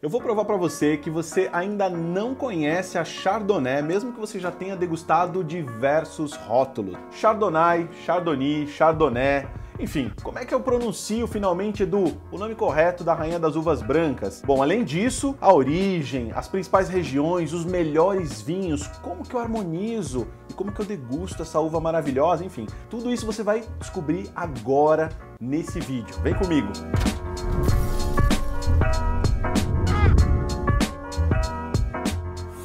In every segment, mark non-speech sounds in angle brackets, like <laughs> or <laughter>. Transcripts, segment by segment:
Eu vou provar para você que você ainda não conhece a Chardonnay, mesmo que você já tenha degustado diversos rótulos. Chardonnay, Chardonnay, Chardonnay. Enfim, como é que eu pronuncio finalmente, Edu, o nome correto da Rainha das Uvas Brancas? Bom, além disso, a origem, as principais regiões, os melhores vinhos, como que eu harmonizo e como que eu degusto essa uva maravilhosa, enfim, tudo isso você vai descobrir agora nesse vídeo. Vem comigo! Música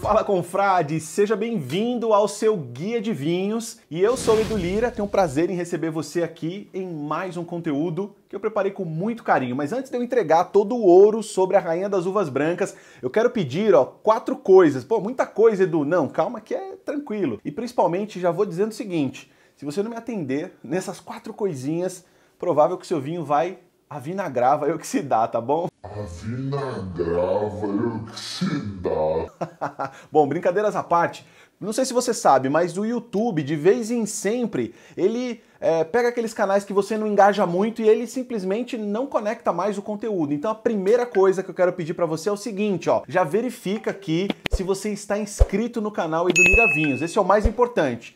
Fala confrade, seja bem-vindo ao seu guia de vinhos. E eu sou o Edu Lira, tenho um prazer em receber você aqui em mais um conteúdo que eu preparei com muito carinho. Mas antes de eu entregar todo o ouro sobre a rainha das uvas brancas, eu quero pedir, ó, quatro coisas. Pô, muita coisa, Edu. Não, calma que é tranquilo. E principalmente já vou dizendo o seguinte: se você não me atender nessas quatro coisinhas, provável que o seu vinho vai a vinagrava é o que se dá, tá bom? A vinagrava que te dá. Bom, brincadeiras à parte, não sei se você sabe, mas o YouTube, de vez em sempre, ele é, pega aqueles canais que você não engaja muito e ele simplesmente não conecta mais o conteúdo. Então a primeira coisa que eu quero pedir para você é o seguinte, ó, já verifica aqui se você está inscrito no canal e do Lira Vinhos. Esse é o mais importante.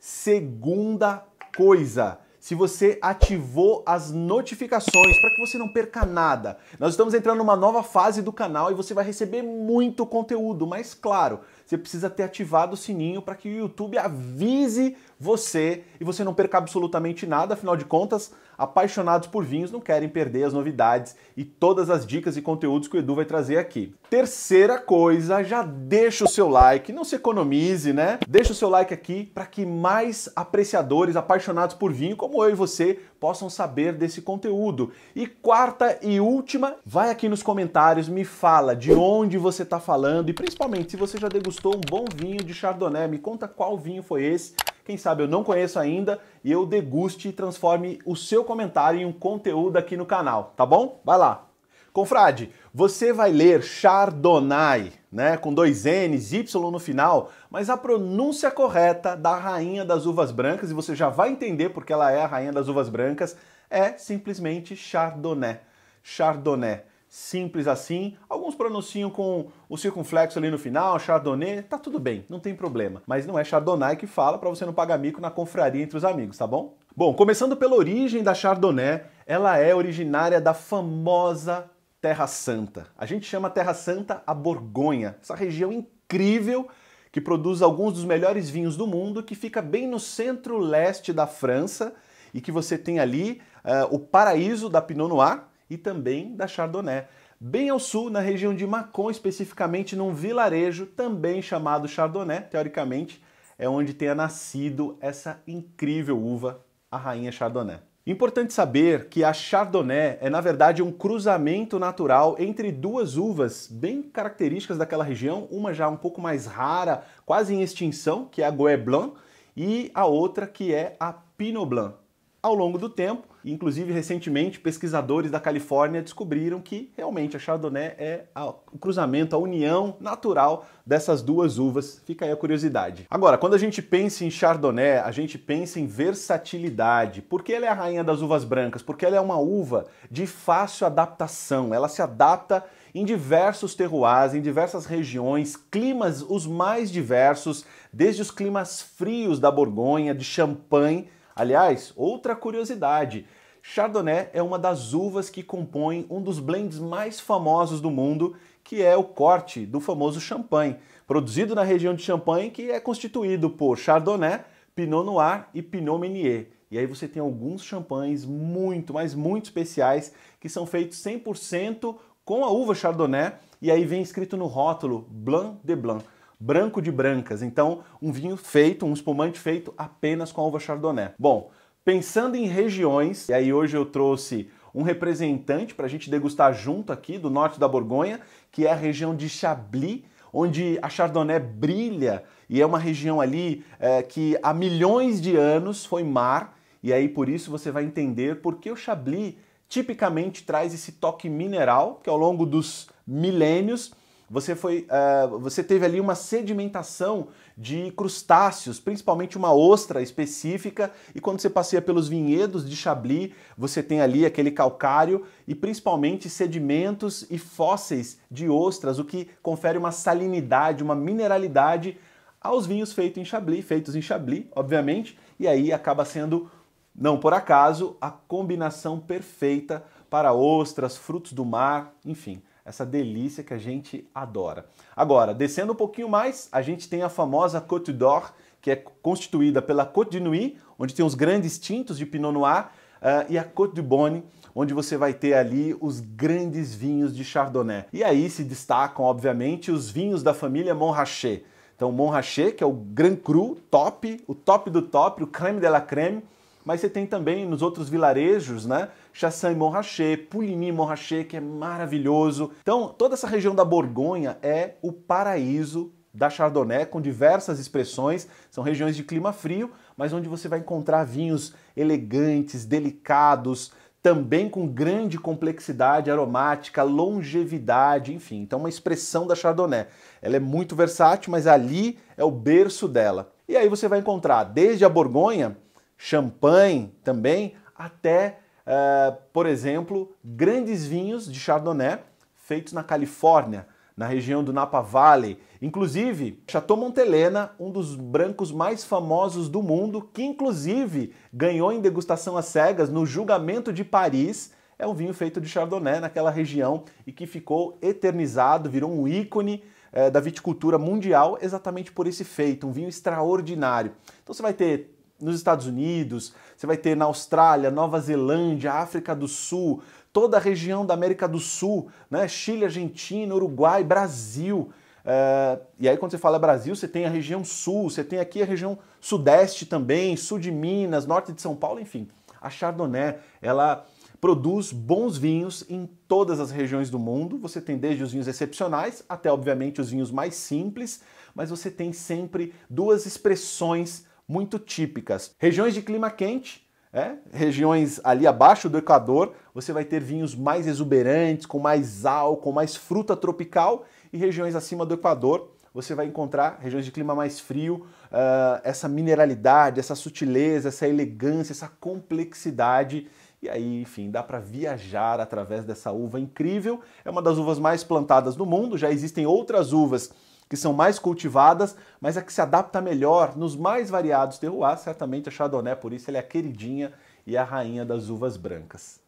Segunda coisa, se você ativou as notificações para que você não perca nada. Nós estamos entrando numa nova fase do canal e você vai receber muito conteúdo, mas claro, você precisa ter ativado o sininho para que o YouTube avise você e você não perca absolutamente nada, afinal de contas, apaixonados por vinhos não querem perder as novidades e todas as dicas e conteúdos que o Edu vai trazer aqui. Terceira coisa, já deixa o seu like, não se economize, né? Deixa o seu like aqui para que mais apreciadores, apaixonados por vinho como eu e você possam saber desse conteúdo. E quarta e última, vai aqui nos comentários, me fala de onde você está falando e principalmente se você já degustou um bom vinho de Chardonnay, me conta qual vinho foi esse quem sabe eu não conheço ainda e eu deguste e transforme o seu comentário em um conteúdo aqui no canal, tá bom? Vai lá. Confrade, você vai ler Chardonnay, né, com dois N's, Y no final, mas a pronúncia correta da rainha das uvas brancas, e você já vai entender porque ela é a rainha das uvas brancas, é simplesmente Chardonnay. Chardonnay simples assim. Alguns pronunciam com o circunflexo ali no final, chardonnay, tá tudo bem, não tem problema. Mas não é chardonnay que fala para você não pagar mico na confraria entre os amigos, tá bom? Bom, começando pela origem da chardonnay, ela é originária da famosa Terra Santa. A gente chama Terra Santa a Borgonha, essa região incrível que produz alguns dos melhores vinhos do mundo, que fica bem no centro-leste da França e que você tem ali uh, o paraíso da Pinot Noir, e também da Chardonnay. Bem ao sul, na região de Macon, especificamente num vilarejo também chamado Chardonnay, teoricamente, é onde tenha nascido essa incrível uva, a rainha Chardonnay. Importante saber que a Chardonnay é, na verdade, um cruzamento natural entre duas uvas bem características daquela região, uma já um pouco mais rara, quase em extinção, que é a Goé Blanc, e a outra que é a Pinot Blanc. Ao longo do tempo, Inclusive, recentemente, pesquisadores da Califórnia descobriram que realmente a Chardonnay é a, o cruzamento, a união natural dessas duas uvas. Fica aí a curiosidade. Agora, quando a gente pensa em Chardonnay, a gente pensa em versatilidade. Por que ela é a rainha das uvas brancas? Porque ela é uma uva de fácil adaptação. Ela se adapta em diversos terroirs, em diversas regiões, climas os mais diversos, desde os climas frios da Borgonha, de Champagne. Aliás, outra curiosidade, Chardonnay é uma das uvas que compõem um dos blends mais famosos do mundo, que é o corte do famoso champanhe, produzido na região de Champagne, que é constituído por Chardonnay, Pinot Noir e Pinot Meunier. E aí você tem alguns champanhes muito, mas muito especiais, que são feitos 100% com a uva Chardonnay, e aí vem escrito no rótulo Blanc de Blanc, branco de brancas. Então, um vinho feito, um espumante feito apenas com a uva Chardonnay. Bom, Pensando em regiões, e aí hoje eu trouxe um representante para a gente degustar junto aqui do norte da Borgonha, que é a região de Chablis, onde a Chardonnay brilha e é uma região ali é, que há milhões de anos foi mar, e aí por isso você vai entender por que o Chablis tipicamente traz esse toque mineral, que ao longo dos milênios você foi, uh, você teve ali uma sedimentação de crustáceos, principalmente uma ostra específica, e quando você passeia pelos vinhedos de Chablis, você tem ali aquele calcário e principalmente sedimentos e fósseis de ostras, o que confere uma salinidade, uma mineralidade aos vinhos feitos em Chablis, feitos em Chablis, obviamente, e aí acaba sendo não por acaso a combinação perfeita para ostras, frutos do mar, enfim essa delícia que a gente adora. Agora, descendo um pouquinho mais, a gente tem a famosa Côte d'Or, que é constituída pela Côte de Nuit, onde tem os grandes tintos de Pinot Noir, uh, e a Côte de Bonne, onde você vai ter ali os grandes vinhos de Chardonnay. E aí se destacam, obviamente, os vinhos da família Montrachet. Então, Montrachet, que é o Grand Cru, top, o top do top, o creme de la creme, mas você tem também nos outros vilarejos, né? Chassagne Montrachet, Pouligny Montrachet, que é maravilhoso. Então, toda essa região da Borgonha é o paraíso da Chardonnay, com diversas expressões. São regiões de clima frio, mas onde você vai encontrar vinhos elegantes, delicados, também com grande complexidade aromática, longevidade, enfim. Então, uma expressão da Chardonnay. Ela é muito versátil, mas ali é o berço dela. E aí você vai encontrar desde a Borgonha, champanhe também, até eh, por exemplo, grandes vinhos de Chardonnay feitos na Califórnia, na região do Napa Valley. Inclusive, Chateau Montelena, um dos brancos mais famosos do mundo, que inclusive ganhou em degustação às cegas no julgamento de Paris, é um vinho feito de Chardonnay naquela região e que ficou eternizado, virou um ícone é, da viticultura mundial exatamente por esse feito, um vinho extraordinário. Então você vai ter nos Estados Unidos, você vai ter na Austrália, Nova Zelândia, África do Sul, toda a região da América do Sul, né? Chile, Argentina, Uruguai, Brasil. Eh, e aí, quando você fala Brasil, você tem a região sul, você tem aqui a região sudeste também, sul de Minas, norte de São Paulo, enfim. A Chardonnay, ela produz bons vinhos em todas as regiões do mundo. Você tem desde os vinhos excepcionais até, obviamente, os vinhos mais simples, mas você tem sempre duas expressões muito típicas. Regiões de clima quente, é, regiões ali abaixo do Equador, você vai ter vinhos mais exuberantes, com mais álcool, mais fruta tropical, e regiões acima do Equador, você vai encontrar regiões de clima mais frio, uh, essa mineralidade, essa sutileza, essa elegância, essa complexidade. E aí, enfim, dá para viajar através dessa uva incrível. É uma das uvas mais plantadas do mundo, já existem outras uvas que são mais cultivadas, mas a que se adapta melhor nos mais variados terroirs, certamente a Chardonnay, por isso ela é a queridinha e a rainha das uvas brancas.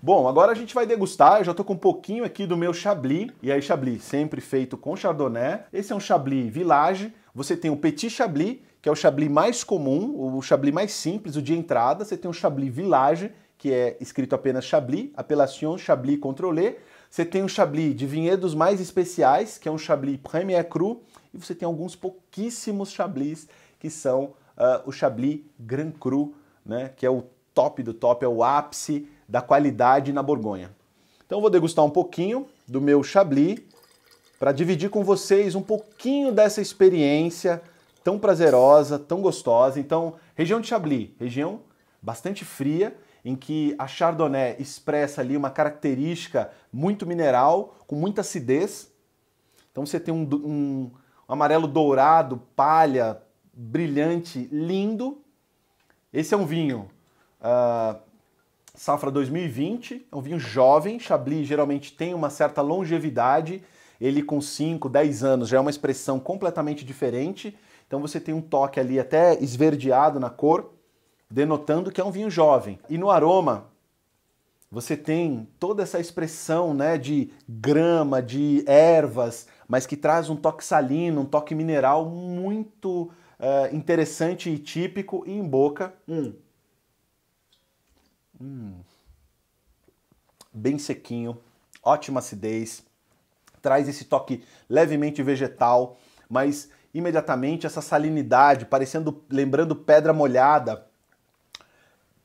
Bom, agora a gente vai degustar, eu já estou com um pouquinho aqui do meu Chablis, e aí Chablis sempre feito com Chardonnay. Esse é um Chablis Village, você tem o Petit Chablis, que é o Chablis mais comum, o Chablis mais simples, o de entrada, você tem o Chablis Village, que é escrito apenas Chablis, Appellation Chablis contrôlée. Você tem um Chablis de vinhedos mais especiais, que é um Chablis Premier Cru, e você tem alguns pouquíssimos Chablis, que são uh, o Chablis Grand Cru, né, que é o top do top, é o ápice da qualidade na Borgonha. Então vou degustar um pouquinho do meu Chablis para dividir com vocês um pouquinho dessa experiência tão prazerosa, tão gostosa. Então, região de Chablis, região bastante fria, em que a Chardonnay expressa ali uma característica muito mineral, com muita acidez. Então você tem um, um, um amarelo dourado, palha, brilhante, lindo. Esse é um vinho uh, safra 2020, é um vinho jovem. Chablis geralmente tem uma certa longevidade, ele com 5, 10 anos já é uma expressão completamente diferente. Então você tem um toque ali até esverdeado na cor denotando que é um vinho jovem. E no aroma, você tem toda essa expressão né, de grama, de ervas, mas que traz um toque salino, um toque mineral muito uh, interessante e típico. E em boca, hum. Hum. bem sequinho, ótima acidez, traz esse toque levemente vegetal, mas imediatamente essa salinidade, parecendo, lembrando pedra molhada,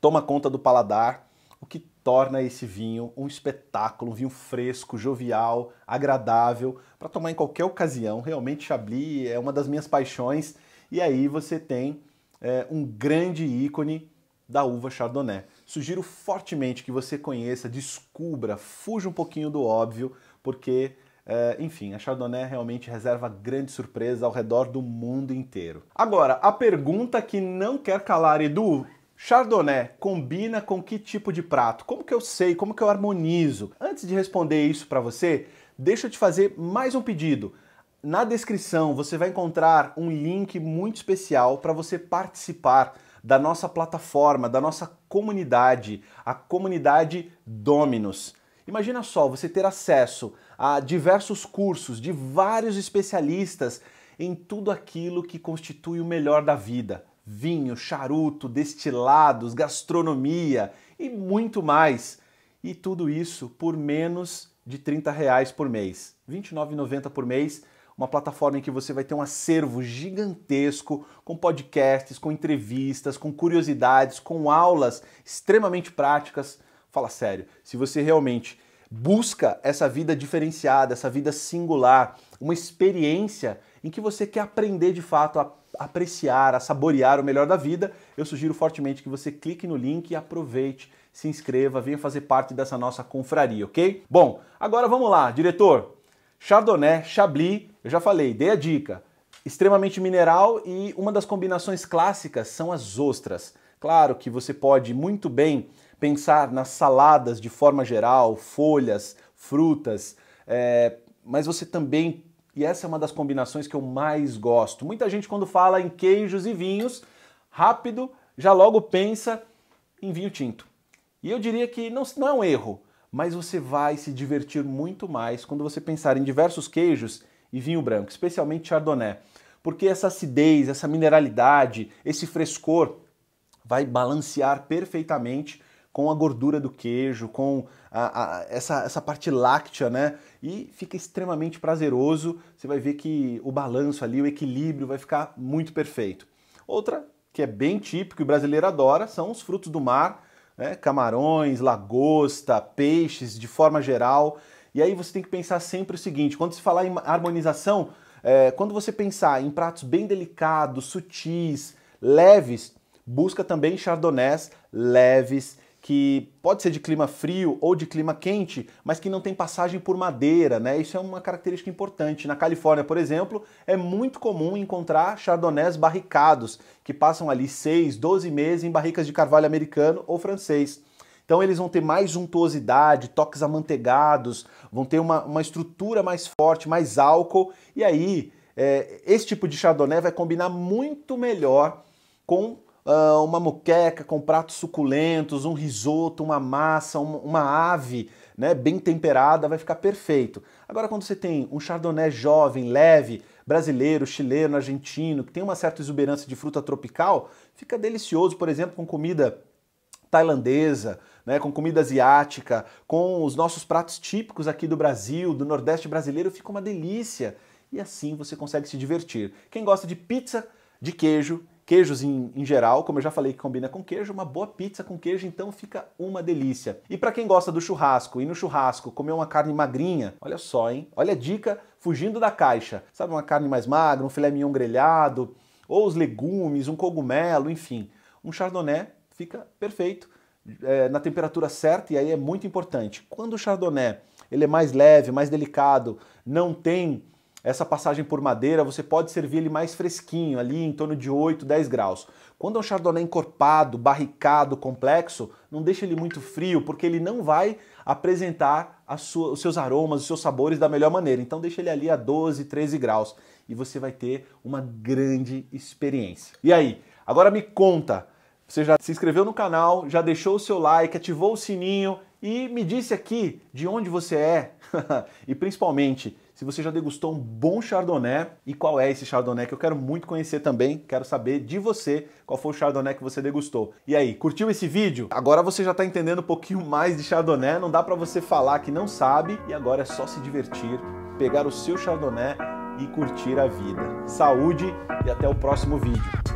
toma conta do paladar, o que torna esse vinho um espetáculo, um vinho fresco, jovial, agradável, para tomar em qualquer ocasião. Realmente, Chablis é uma das minhas paixões. E aí você tem é, um grande ícone da uva Chardonnay. Sugiro fortemente que você conheça, descubra, fuja um pouquinho do óbvio, porque, é, enfim, a Chardonnay realmente reserva grande surpresa ao redor do mundo inteiro. Agora, a pergunta que não quer calar, Edu, Chardonnay combina com que tipo de prato? Como que eu sei? Como que eu harmonizo? Antes de responder isso para você, deixa eu te fazer mais um pedido. Na descrição você vai encontrar um link muito especial para você participar da nossa plataforma, da nossa comunidade, a comunidade Dominus. Imagina só você ter acesso a diversos cursos de vários especialistas em tudo aquilo que constitui o melhor da vida vinho, charuto, destilados, gastronomia e muito mais. E tudo isso por menos de 30 reais por mês, R$ 29,90 por mês. Uma plataforma em que você vai ter um acervo gigantesco com podcasts, com entrevistas, com curiosidades, com aulas extremamente práticas. Fala sério, se você realmente busca essa vida diferenciada, essa vida singular, uma experiência em que você quer aprender de fato a apreciar, a saborear o melhor da vida, eu sugiro fortemente que você clique no link e aproveite, se inscreva, venha fazer parte dessa nossa confraria, ok? Bom, agora vamos lá, diretor. Chardonnay, Chablis, eu já falei, dei a dica. Extremamente mineral e uma das combinações clássicas são as ostras. Claro que você pode muito bem pensar nas saladas de forma geral, folhas, frutas, é, mas você também e essa é uma das combinações que eu mais gosto. Muita gente, quando fala em queijos e vinhos, rápido já logo pensa em vinho tinto. E eu diria que não, não é um erro, mas você vai se divertir muito mais quando você pensar em diversos queijos e vinho branco, especialmente Chardonnay, porque essa acidez, essa mineralidade, esse frescor vai balancear perfeitamente com a gordura do queijo, com a, a, essa, essa parte láctea, né? E fica extremamente prazeroso. Você vai ver que o balanço ali, o equilíbrio vai ficar muito perfeito. Outra que é bem típico e o brasileiro adora são os frutos do mar, né? camarões, lagosta, peixes, de forma geral. E aí você tem que pensar sempre o seguinte: quando se falar em harmonização, é, quando você pensar em pratos bem delicados, sutis, leves, busca também chardonnays leves que pode ser de clima frio ou de clima quente, mas que não tem passagem por madeira, né? Isso é uma característica importante. Na Califórnia, por exemplo, é muito comum encontrar chardonnays barricados, que passam ali 6, 12 meses em barricas de carvalho americano ou francês. Então eles vão ter mais untuosidade, toques amanteigados, vão ter uma, uma estrutura mais forte, mais álcool, e aí é, esse tipo de chardonnay vai combinar muito melhor com ah, uma muqueca com pratos suculentos, um risoto, uma massa, uma ave né, bem temperada, vai ficar perfeito. Agora, quando você tem um chardonnay jovem, leve, brasileiro, chileno, argentino, que tem uma certa exuberância de fruta tropical, fica delicioso, por exemplo, com comida tailandesa, né, com comida asiática, com os nossos pratos típicos aqui do Brasil, do Nordeste brasileiro, fica uma delícia. E assim você consegue se divertir. Quem gosta de pizza de queijo queijos em, em geral, como eu já falei que combina com queijo, uma boa pizza com queijo então fica uma delícia. E para quem gosta do churrasco e no churrasco comer uma carne magrinha, olha só, hein? Olha a dica fugindo da caixa. Sabe uma carne mais magra, um filé mignon grelhado, ou os legumes, um cogumelo, enfim. Um chardonnay fica perfeito é, na temperatura certa e aí é muito importante. Quando o chardonnay ele é mais leve, mais delicado, não tem essa passagem por madeira, você pode servir ele mais fresquinho, ali em torno de 8, 10 graus. Quando é um chardonnay encorpado, barricado, complexo, não deixa ele muito frio, porque ele não vai apresentar sua, os seus aromas, os seus sabores da melhor maneira. Então deixa ele ali a 12, 13 graus e você vai ter uma grande experiência. E aí, agora me conta, você já se inscreveu no canal, já deixou o seu like, ativou o sininho e me disse aqui de onde você é <laughs> e principalmente se você já degustou um bom chardonnay e qual é esse chardonnay que eu quero muito conhecer também, quero saber de você qual foi o chardonnay que você degustou. E aí, curtiu esse vídeo? Agora você já está entendendo um pouquinho mais de chardonnay, não dá para você falar que não sabe e agora é só se divertir, pegar o seu chardonnay e curtir a vida. Saúde e até o próximo vídeo.